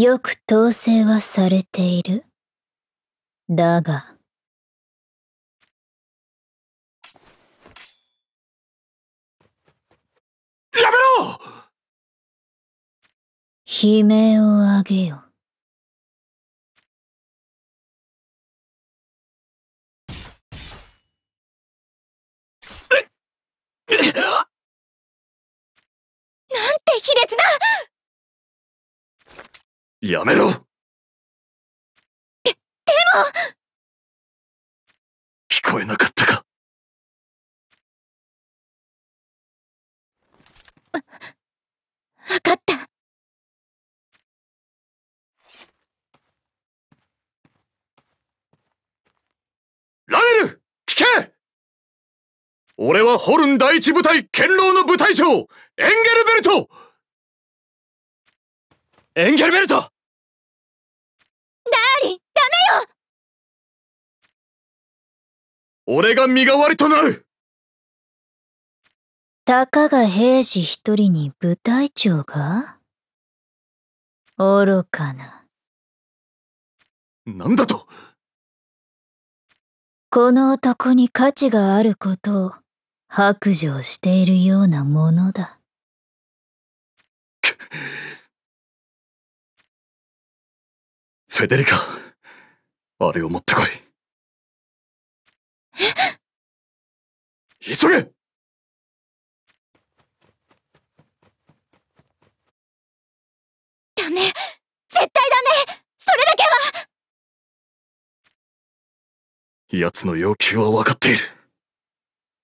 よく統制はされている。だが。やめろ悲鳴を上げよ。やめろで、でも聞こえなかったかわ、わかった。ラエル聞け俺はホルン第一部隊堅牢の部隊長エンゲルベルトエンゲルベルトダーリンダメよ俺が身代わりとなるたかが兵士一人に部隊長が愚かな。なんだとこの男に価値があることを白状しているようなものだ。フェデリカあれを持ってこいえ急げダメ絶対ダメそれだけは奴の要求は分かっている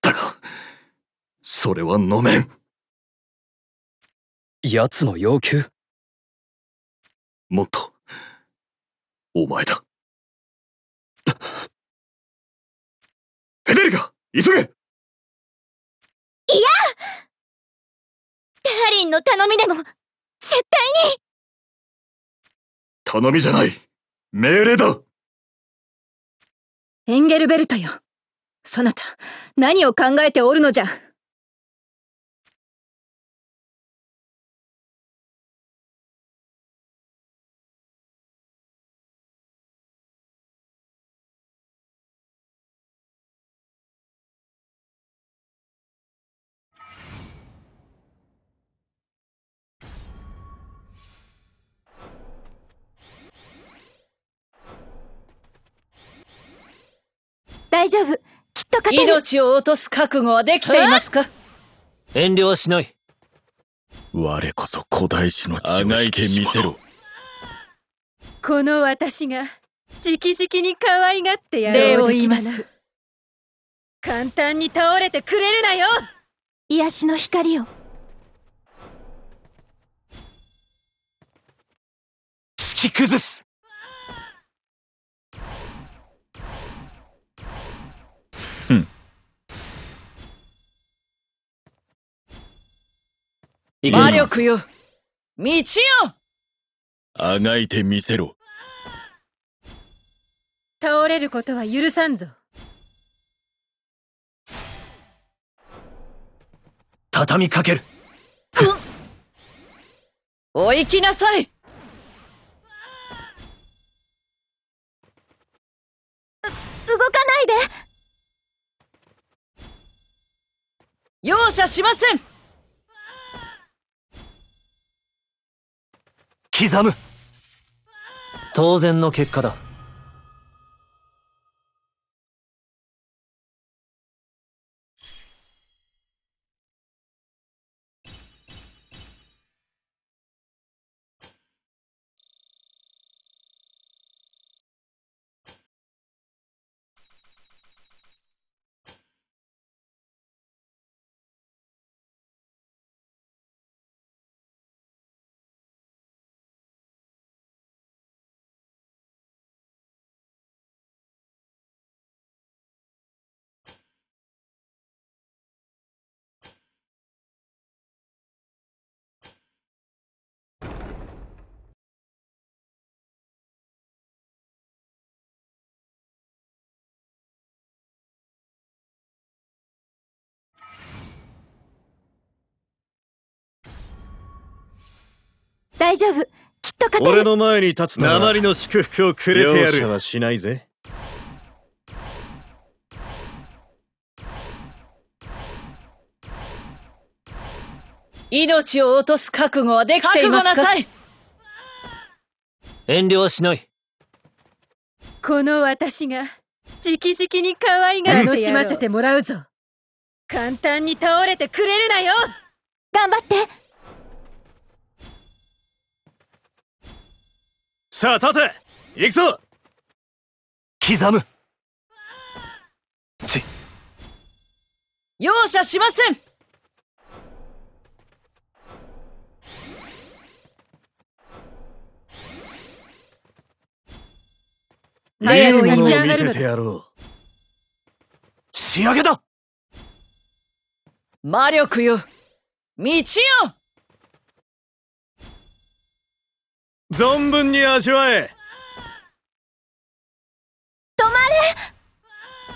だがそれは飲めん奴の要求もっとお前だ。フェデリカ急げいやダーリンの頼みでも、絶対に頼みじゃない命令だエンゲルベルトよ。そなた、何を考えておるのじゃ。大丈夫きっと勝てる命を落とす覚悟はできていますか遠慮しない我こそ古代史の血を引け見せろこの私が直々に可愛がってやる礼を言います簡単に倒れてくれるなよ癒しの光を突き崩す魔力よ道よあがいてみせろ倒れることは許さんぞ畳みかける、お行きなさい動かないで容赦しません刻む当然の結果だ大丈夫きっと勝て俺の前に立つな鉛の祝福をくれてやる容赦はしないぜ命を落とす覚悟はできていますか覚悟なさい遠慮しないこの私が直々に可愛が楽しませてもらうぞ簡単に倒れてくれるなよ頑張ってさあ立て行くぞ刻むち容赦しません早く立ち上がるのてやろう仕上げだ魔力よ道よ存分に味わえ止ま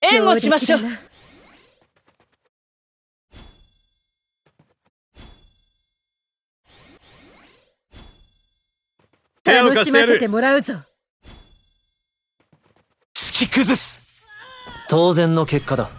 れ援護しましょう手を貸してやるてもらうぞ突き崩す当然の結果だ